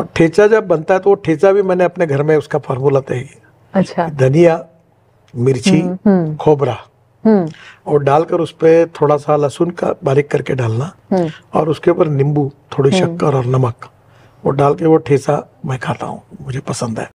और ठेचा जब बनता है तो वो ठेचा भी मैंने अपने घर में उसका फार्मूला तय किया अच्छा धनिया मिर्ची हम्म, हम्म। खोबरा हम्म। और डालकर उस पर थोड़ा सा लहसुन का बारीक करके डालना और उसके ऊपर नींबू थोड़ी शक्कर और नमक और डाल के वो ठेसा मैं खाता हूँ मुझे पसंद है